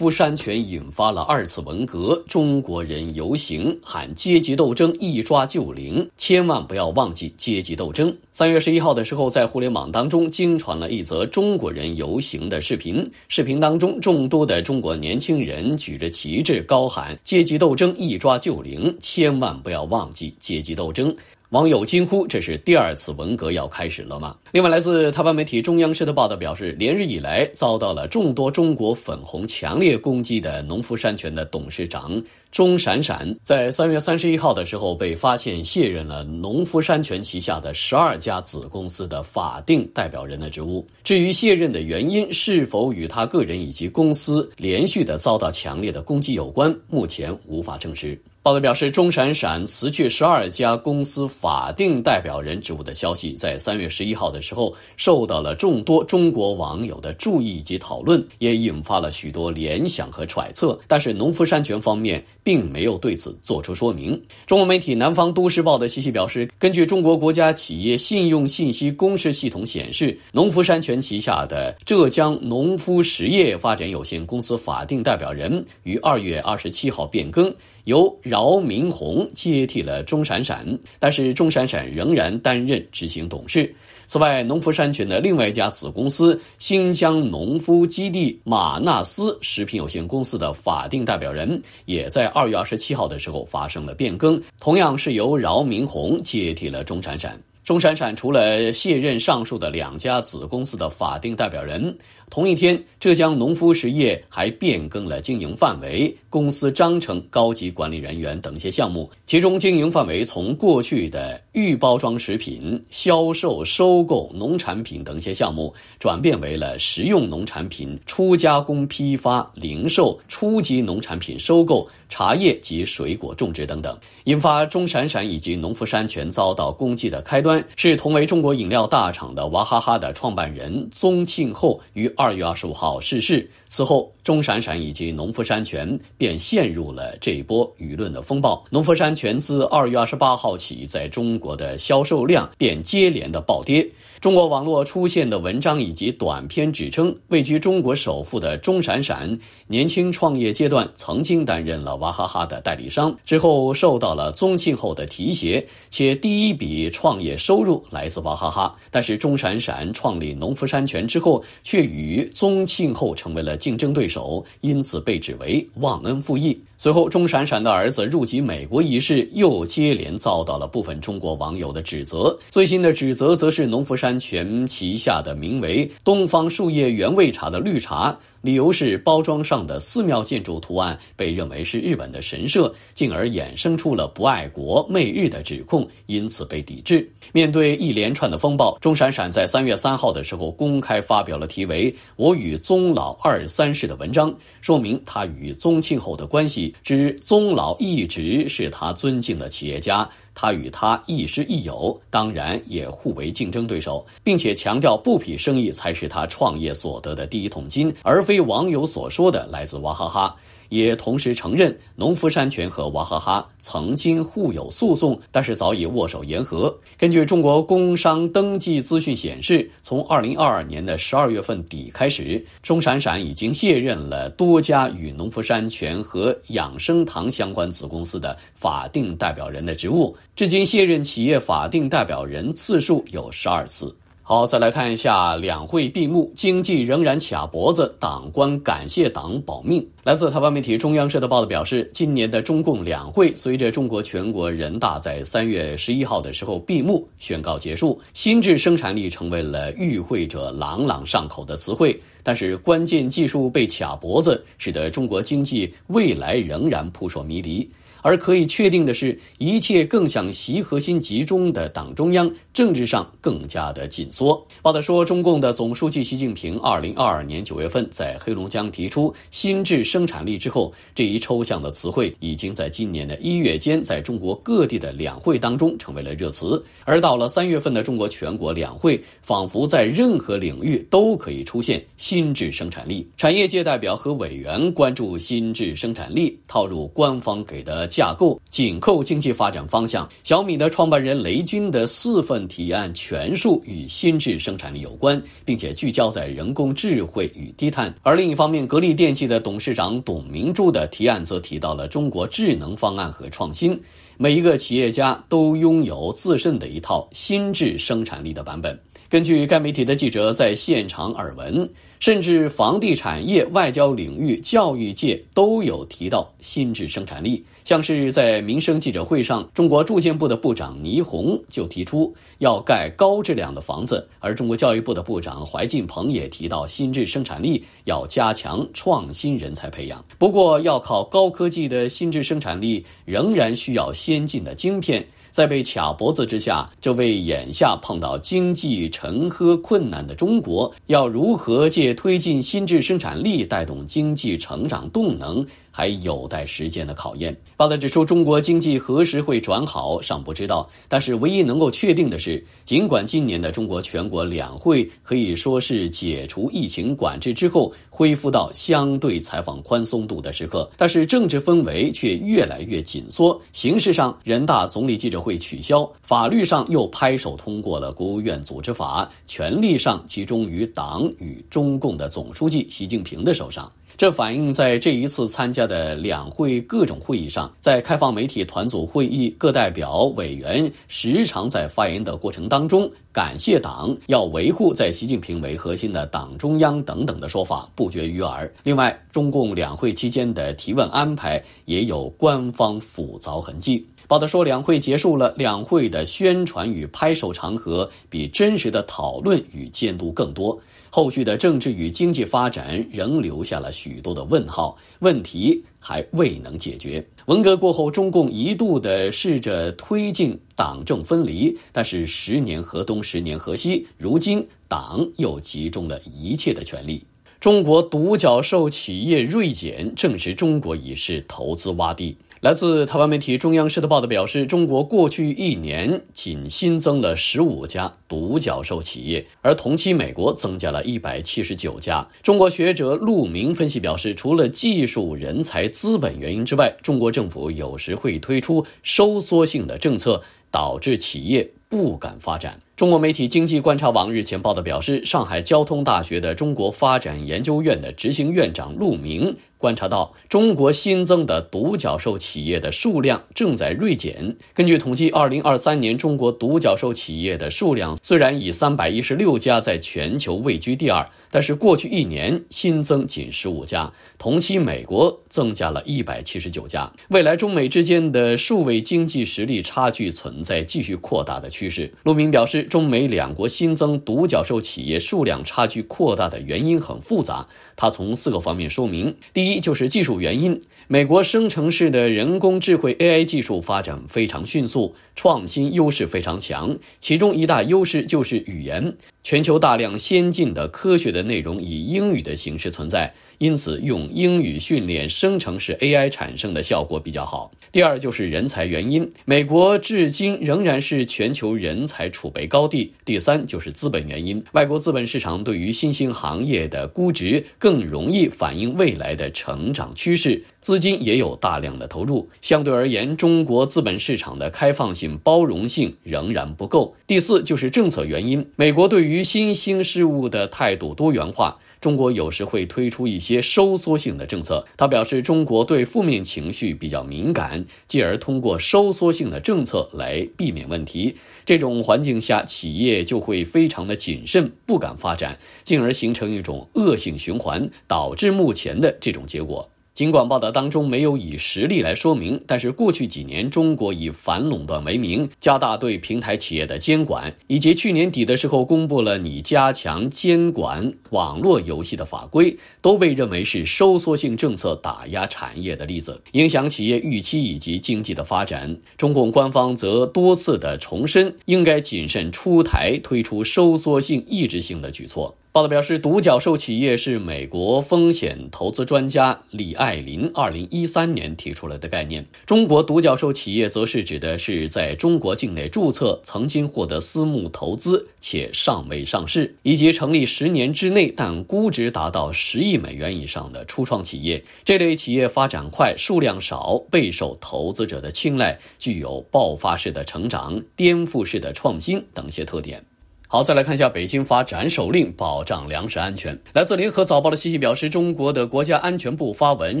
夫山泉引发了二次文革，中国人游行喊阶级斗争，一抓就灵，千万不要忘记阶级斗争。三月十一号的时候，在互联网当中惊传了一则中国人游行的视频，视频当中众多的中国年轻人举着旗帜高喊阶级斗争，一抓就灵，千万不要忘记阶级斗争。网友惊呼：“这是第二次文革要开始了吗？”另外，来自台湾媒体中央社的报道表示，连日以来遭到了众多中国粉红强烈攻击的农夫山泉的董事长钟闪闪，在三月三十一号的时候被发现卸任了农夫山泉旗下的十二家子公司的法定代表人的职务。至于卸任的原因是否与他个人以及公司连续的遭到强烈的攻击有关，目前无法证实。报道表示，钟闪闪辞去十二家公司法定代表人职务的消息，在三月十一号的时候受到了众多中国网友的注意及讨论，也引发了许多联想和揣测。但是，农夫山泉方面并没有对此作出说明。中国媒体《南方都市报》的信息表示，根据中国国家企业信用信息公示系统显示，农夫山泉旗下的浙江农夫实业发展有限公司法定代表人于二月二十七号变更。由饶明红接替了钟闪闪，但是钟闪闪仍然担任执行董事。此外，农夫山泉的另外一家子公司新疆农夫基地玛纳斯食品有限公司的法定代表人也在二月二十七号的时候发生了变更，同样是由饶明红接替了钟闪闪。钟闪闪除了卸任上述的两家子公司的法定代表人。同一天，浙江农夫实业还变更了经营范围、公司章程、高级管理人员等一些项目。其中，经营范围从过去的预包装食品销售、收购农产品等一些项目，转变为了食用农产品初加工、批发、零售、初级农产品收购、茶叶及水果种植等等。引发钟闪闪以及农夫山泉遭到攻击的开端，是同为中国饮料大厂的娃哈哈的创办人宗庆后与。二月二十五号逝世，此后钟闪闪以及农夫山泉便陷入了这一波舆论的风暴。农夫山泉自二月二十八号起，在中国的销售量便接连的暴跌。中国网络出现的文章以及短篇指称，位居中国首富的钟闪闪年轻创业阶段曾经担任了娃哈哈的代理商，之后受到了宗庆后的提携，且第一笔创业收入来自娃哈哈。但是钟闪闪创立农夫山泉之后，却与宗庆后成为了竞争对手，因此被指为忘恩负义。随后，钟闪闪的儿子入籍美国一事，又接连遭到了部分中国网友的指责。最新的指责则是农夫山。安泉旗下的名为“东方树叶原味茶”的绿茶。理由是包装上的寺庙建筑图案被认为是日本的神社，进而衍生出了不爱国媚日的指控，因此被抵制。面对一连串的风暴，钟闪闪在三月三号的时候公开发表了题为《我与宗老二三世》的文章，说明他与宗庆后的关系。之宗老一直是他尊敬的企业家，他与他亦师亦友，当然也互为竞争对手，并且强调布匹生意才是他创业所得的第一桶金，而。非网友所说的来自娃哈哈，也同时承认农夫山泉和娃哈哈曾经互有诉讼，但是早已握手言和。根据中国工商登记资讯显示，从二零二二年的十二月份底开始，钟闪闪已经卸任了多家与农夫山泉和养生堂相关子公司的法定代表人的职务，至今卸任企业法定代表人次数有十二次。好，再来看一下两会闭幕，经济仍然卡脖子，党官感谢党保命。来自台湾媒体中央社的报道表示，今年的中共两会随着中国全国人大在三月十一号的时候闭幕，宣告结束，新制生产力成为了与会者朗朗上口的词汇。但是关键技术被卡脖子，使得中国经济未来仍然扑朔迷离。而可以确定的是，一切更向习核心集中的党中央政治上更加的紧缩。报道说，中共的总书记习近平二零二二年九月份在黑龙江提出“新质生产力”之后，这一抽象的词汇已经在今年的一月间在中国各地的两会当中成为了热词。而到了三月份的中国全国两会，仿佛在任何领域都可以出现“新质生产力”。产业界代表和委员关注“新质生产力”，套入官方给的。架构紧扣经济发展方向。小米的创办人雷军的四份提案全数与心智生产力有关，并且聚焦在人工智慧与低碳。而另一方面，格力电器的董事长董明珠的提案则提到了中国智能方案和创新。每一个企业家都拥有自身的一套心智生产力的版本。根据该媒体的记者在现场耳闻。甚至房地产业、外交领域、教育界都有提到心智生产力。像是在民生记者会上，中国住建部的部长倪虹就提出要盖高质量的房子，而中国教育部的部长怀进鹏也提到心智生产力要加强创新人才培养。不过，要靠高科技的心智生产力，仍然需要先进的晶片。在被卡脖子之下，这位眼下碰到经济沉疴困难的中国，要如何借推进新质生产力带动经济成长动能？还有待时间的考验。报道指出，中国经济何时会转好尚不知道，但是唯一能够确定的是，尽管今年的中国全国两会可以说是解除疫情管制之后恢复到相对采访宽松度的时刻，但是政治氛围却越来越紧缩。形式上，人大总理记者会取消；法律上又拍手通过了国务院组织法；权力上集中于党与中共的总书记习近平的手上。这反映在这一次参加。的两会各种会议上，在开放媒体团组会议，各代表委员时常在发言的过程当中，感谢党要维护在习近平为核心的党中央等等的说法不绝于耳。另外，中共两会期间的提问安排也有官方复凿痕迹。报道说，两会结束了，两会的宣传与拍手长合比真实的讨论与监督更多。后续的政治与经济发展仍留下了许多的问号，问题还未能解决。文革过后，中共一度的试着推进党政分离，但是十年河东，十年河西，如今党又集中了一切的权力。中国独角兽企业锐减，证实中国已是投资洼地。来自台湾媒体《中央社》的报道表示，中国过去一年仅新增了十五家独角兽企业，而同期美国增加了一百七十九家。中国学者陆明分析表示，除了技术人才、资本原因之外，中国政府有时会推出收缩性的政策，导致企业不敢发展。中国媒体《经济观察网》日前报道表示，上海交通大学的中国发展研究院的执行院长陆明。观察到，中国新增的独角兽企业的数量正在锐减。根据统计，二零二三年中国独角兽企业的数量虽然以三百一十六家在全球位居第二，但是过去一年新增仅十五家，同期美国增加了一百七十九家。未来中美之间的数位经济实力差距存在继续扩大的趋势。陆明表示，中美两国新增独角兽企业数量差距扩大的原因很复杂，他从四个方面说明。第一。一就是技术原因，美国生成式的人工智慧 AI 技术发展非常迅速，创新优势非常强，其中一大优势就是语言。全球大量先进的科学的内容以英语的形式存在，因此用英语训练生成式 AI 产生的效果比较好。第二就是人才原因，美国至今仍然是全球人才储备高地。第三就是资本原因，外国资本市场对于新兴行业的估值更容易反映未来的成长趋势，资金也有大量的投入。相对而言，中国资本市场的开放性、包容性仍然不够。第四就是政策原因，美国对于于新兴事物的态度多元化，中国有时会推出一些收缩性的政策。他表示，中国对负面情绪比较敏感，进而通过收缩性的政策来避免问题。这种环境下，企业就会非常的谨慎，不敢发展，进而形成一种恶性循环，导致目前的这种结果。尽管报道当中没有以实例来说明，但是过去几年中国以反垄断为名加大对平台企业的监管，以及去年底的时候公布了拟加强监管网络游戏的法规，都被认为是收缩性政策打压产业的例子，影响企业预期以及经济的发展。中共官方则多次的重申，应该谨慎出台推出收缩性抑制性的举措。报道表示，独角兽企业是美国风险投资专家李爱林二零一三年提出来的概念。中国独角兽企业则是指的是在中国境内注册、曾经获得私募投资且尚未上市，以及成立十年之内但估值达到十亿美元以上的初创企业。这类企业发展快、数量少，备受投资者的青睐，具有爆发式的成长、颠覆式的创新等些特点。好，再来看一下北京发斩首令，保障粮食安全。来自联合早报的信息表示，中国的国家安全部发文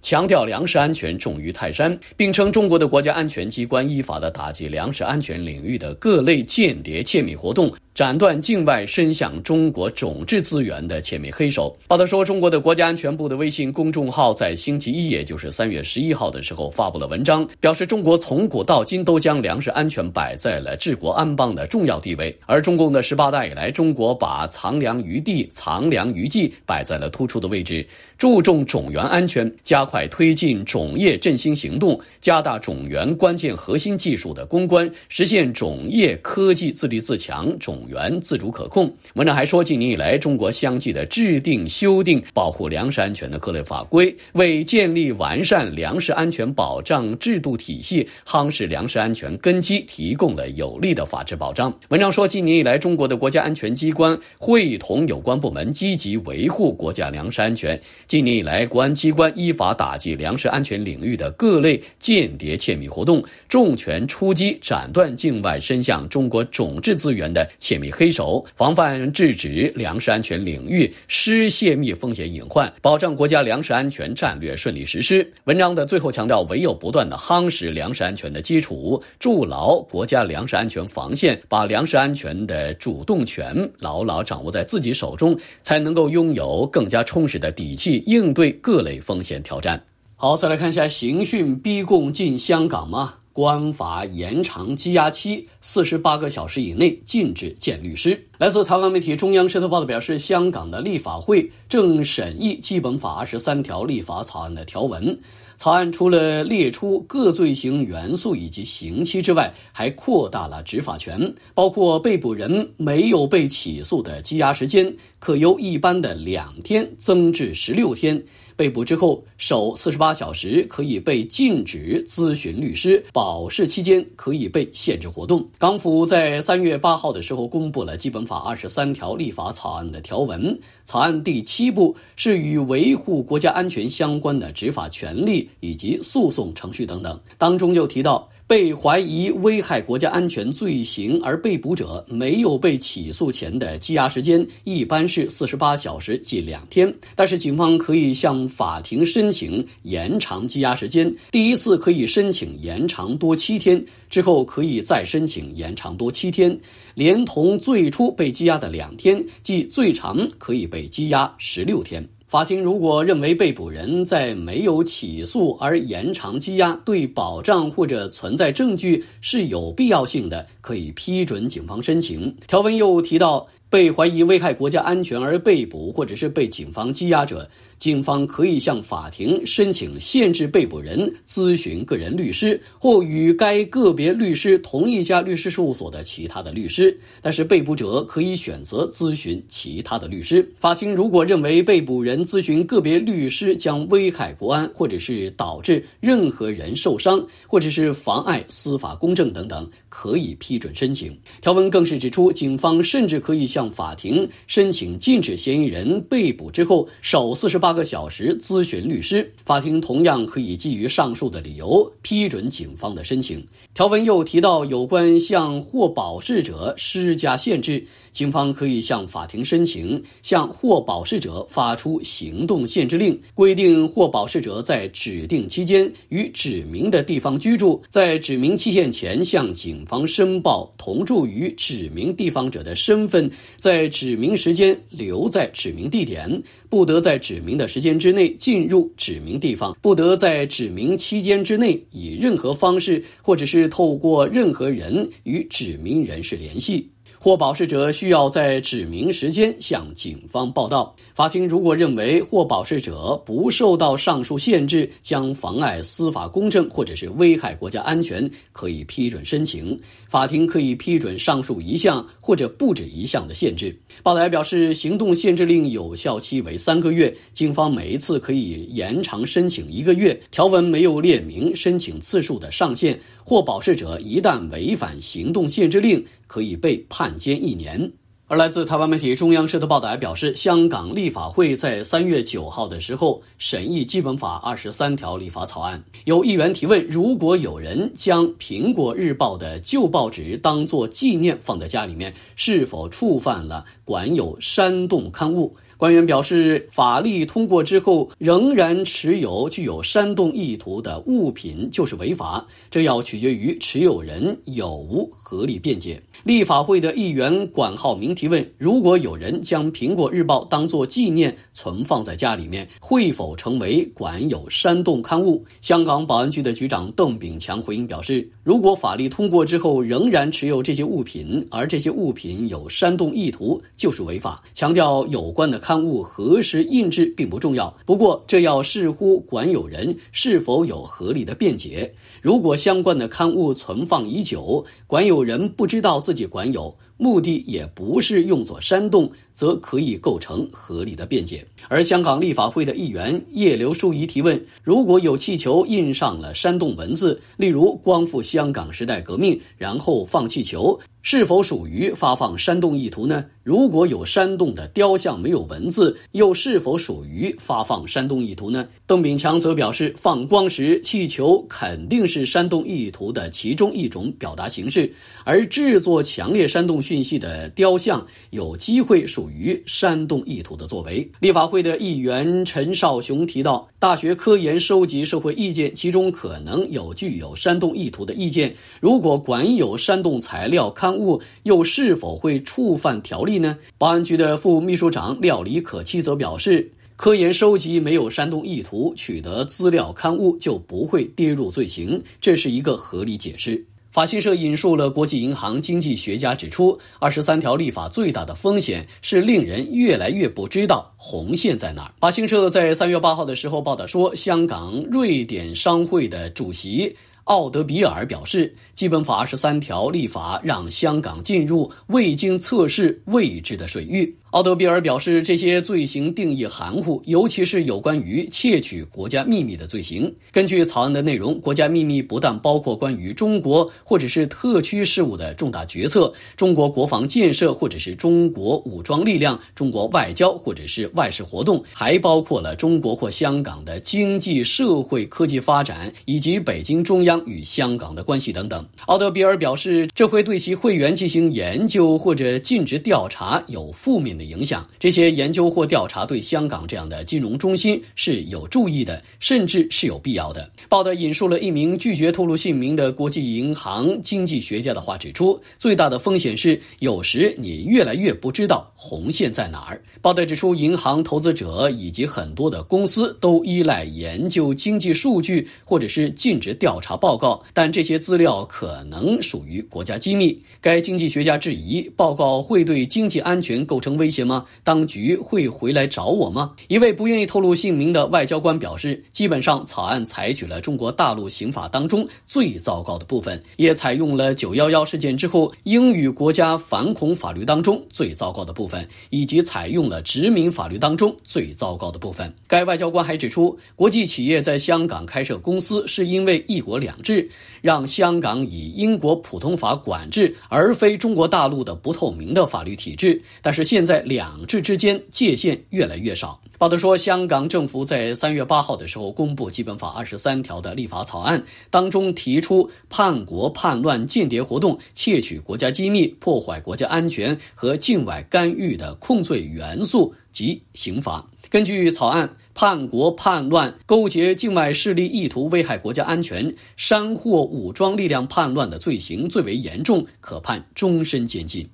强调粮食安全重于泰山，并称中国的国家安全机关依法的打击粮食安全领域的各类间谍窃密活动。斩断境外伸向中国种质资源的千面黑手。报道说，中国的国家安全部的微信公众号在星期一，也就是三月十一号的时候发布了文章，表示中国从古到今都将粮食安全摆在了治国安邦的重要地位。而中共的十八大以来，中国把藏粮于地、藏粮于技摆在了突出的位置，注重种源安全，加快推进种业振兴行动，加大种源关键核心技术的攻关，实现种业科技自立自强。种源自主可控。文章还说，今年以来，中国相继的制定、修订保护粮食安全的各类法规，为建立完善粮食安全保障制度体系、夯实粮食安全根基提供了有力的法治保障。文章说，今年以来，中国的国家安全机关会同有关部门积极维护国家粮食安全。今年以来，公安机关依法打击粮食安全领域的各类间谍窃密活动，重拳出击，斩断境外伸向中国种质资源的。泄密黑手，防范制止粮食安全领域失泄密风险隐患，保障国家粮食安全战略顺利实施。文章的最后强调，唯有不断的夯实粮食安全的基础，筑牢国家粮食安全防线，把粮食安全的主动权牢牢掌握在自己手中，才能够拥有更加充实的底气，应对各类风险挑战。好，再来看一下刑讯逼供进香港吗？关罚延长羁押期四十八个小时以内，禁止见律师。来自台湾媒体《中央社》的报道表示，香港的立法会正审议《基本法》二十三条立法草案的条文。草案除了列出各罪行元素以及刑期之外，还扩大了执法权，包括被捕人没有被起诉的羁押时间，可由一般的两天增至十六天。被捕之后，首四十八小时可以被禁止咨询律师；保释期间可以被限制活动。港府在三月八号的时候公布了《基本法》二十三条立法草案的条文，草案第七部是与维护国家安全相关的执法权利以及诉讼程序等等，当中就提到。被怀疑危害国家安全罪行而被捕者，没有被起诉前的羁押时间一般是四十八小时，即两天。但是警方可以向法庭申请延长羁押时间，第一次可以申请延长多七天，之后可以再申请延长多七天，连同最初被羁押的两天，即最长可以被羁押十六天。法庭如果认为被捕人在没有起诉而延长羁押对保障或者存在证据是有必要性的，可以批准警方申请。条文又提到。被怀疑危害国家安全而被捕或者是被警方羁押者，警方可以向法庭申请限制被捕人咨询个人律师或与该个别律师同一家律师事务所的其他的律师，但是被捕者可以选择咨询其他的律师。法庭如果认为被捕人咨询个别律师将危害国安，或者是导致任何人受伤，或者是妨碍司法公正等等，可以批准申请。条文更是指出，警方甚至可以向向法庭申请禁止嫌疑人被捕之后少四十八个小时咨询律师，法庭同样可以基于上述的理由批准警方的申请。条文又提到有关向获保释者施加限制。警方可以向法庭申请，向获保释者发出行动限制令，规定获保释者在指定期间与指明的地方居住，在指明期限前向警方申报同住于指明地方者的身份，在指明时间留在指明地点，不得在指明的时间之内进入指明地方，不得在指明期间之内以任何方式或者是透过任何人与指明人士联系。获保释者需要在指明时间向警方报到。法庭如果认为获保释者不受到上述限制将妨碍司法公正或者是危害国家安全，可以批准申请。法庭可以批准上述一项或者不止一项的限制。报台表示，行动限制令有效期为三个月，警方每一次可以延长申请一个月。条文没有列明申请次数的上限。获保释者一旦违反行动限制令。可以被判监一年。而来自台湾媒体《中央社》的报道还表示，香港立法会在三月九号的时候审议《基本法》二十三条立法草案，有议员提问：如果有人将《苹果日报》的旧报纸当作纪念放在家里面，是否触犯了管有煽动刊物？官员表示，法律通过之后，仍然持有具有煽动意图的物品就是违法，这要取决于持有人有无合理辩解。立法会的议员管浩明提问：如果有人将《苹果日报》当做纪念存放在家里面，会否成为管有煽动刊物？香港保安局的局长邓炳强回应表示：如果法律通过之后仍然持有这些物品，而这些物品有煽动意图，就是违法，强调有关的刊。耽误何时印制并不重要，不过这要视乎管有人是否有合理的辩解。如果相关的刊物存放已久，管有人不知道自己管有目的，也不是用作煽动，则可以构成合理的辩解。而香港立法会的议员叶刘淑仪提问：如果有气球印上了煽动文字，例如“光复香港时代革命”，然后放气球，是否属于发放煽动意图呢？如果有煽动的雕像没有文字，又是否属于发放煽动意图呢？邓炳强则表示，放光时气球肯定是。是煽动意图的其中一种表达形式，而制作强烈煽动讯息的雕像，有机会属于煽动意图的作为。立法会的议员陈少雄提到，大学科研收集社会意见，其中可能有具有煽动意图的意见。如果管有煽动材料刊物，又是否会触犯条例呢？保安局的副秘书长廖李可期则表示。科研收集没有煽动意图，取得资料刊物就不会跌入罪行，这是一个合理解释。法新社引述了国际银行经济学家指出，二十三条立法最大的风险是令人越来越不知道红线在哪儿。法新社在三月八号的时候报道说，香港瑞典商会的主席奥德比尔表示，基本法二十三条立法让香港进入未经测试未知的水域。奥德比尔表示，这些罪行定义含糊，尤其是有关于窃取国家秘密的罪行。根据草案的内容，国家秘密不但包括关于中国或者是特区事务的重大决策、中国国防建设或者是中国武装力量、中国外交或者是外事活动，还包括了中国或香港的经济社会科技发展以及北京中央与香港的关系等等。奥德比尔表示，这会对其会员进行研究或者尽职调查，有负面的。影响这些研究或调查对香港这样的金融中心是有注意的，甚至是有必要的。报道引述了一名拒绝透露姓名的国际银行经济学家的话，指出最大的风险是有时你越来越不知道红线在哪儿。报道指出，银行投资者以及很多的公司都依赖研究、经济数据或者是尽职调查报告，但这些资料可能属于国家机密。该经济学家质疑报告会对经济安全构成威。些吗？当局会回来找我吗？一位不愿意透露姓名的外交官表示，基本上草案采取了中国大陆刑法当中最糟糕的部分，也采用了九幺幺事件之后英语国家反恐法律当中最糟糕的部分，以及采用了殖民法律当中最糟糕的部分。该外交官还指出，国际企业在香港开设公司是因为“一国两制”，让香港以英国普通法管制，而非中国大陆的不透明的法律体制。但是现在。两制之间界限越来越少。报道说，香港政府在三月八号的时候公布《基本法》二十三条的立法草案，当中提出叛国、叛乱、间谍活动、窃取国家机密、破坏国家安全和境外干预的控罪元素及刑罚。根据草案，叛国、叛乱、勾结境外势力意图危害国家安全、煽惑武装力量叛乱的罪行最为严重，可判终身监禁。